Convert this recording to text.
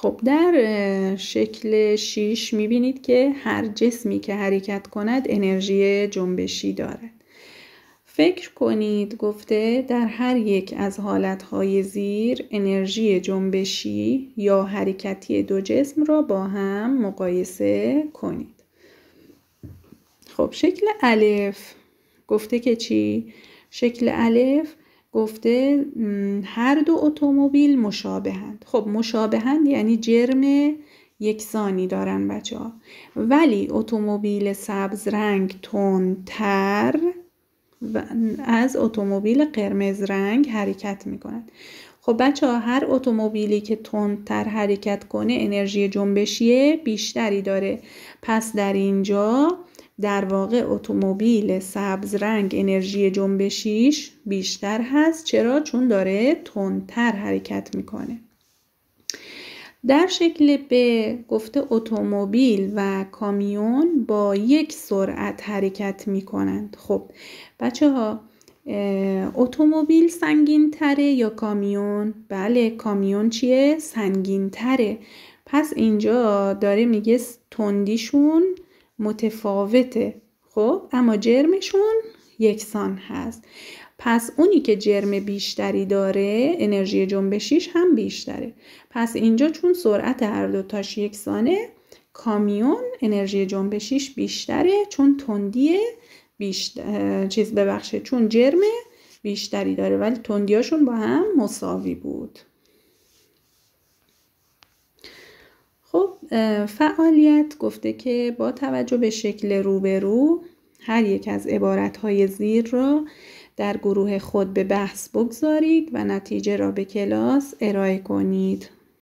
خب در شکل 6 میبینید که هر جسمی که حرکت کند انرژی جنبشی دارد فکر کنید گفته در هر یک از حالتهای زیر انرژی جنبشی یا حرکتی دو جسم را با هم مقایسه کنید خب شکل الف گفته که چی؟ شکل الف گفته هر دو اتومبیل مشابهند خب مشابهند یعنی جرم یکسانی دارن بچه ها ولی اتومبیل سبز رنگ تندتر و از اتومبیل قرمز رنگ حرکت کند خب بچه ها هر اتومبیلی که تندتر حرکت کنه انرژی جنبشی بیشتری داره پس در اینجا در واقع اتومبیل سبز رنگ انرژی جنبشیش بیشتر هست چرا چون داره تندتر حرکت میکنه در شکل به گفته اتومبیل و کامیون با یک سرعت حرکت میکنند خب بچه ها اتومبیل سنگین تره یا کامیون بله کامیون چیه سنگین تره پس اینجا داره میگه تندیشون متفاوته خب اما جرمشون یکسان هست پس اونی که جرم بیشتری داره انرژی جنبشیش هم بیشتره پس اینجا چون سرعت هر دوتاش یکسانه کامیون انرژی جنبشیش بیشتره چون تندیه چیز ببخشه چون جرم بیشتری داره ولی تندیاشون با هم مساوی بود فعالیت گفته که با توجه به شکل روبرو هر یک از عبارتهای زیر را در گروه خود به بحث بگذارید و نتیجه را به کلاس ارائه کنید.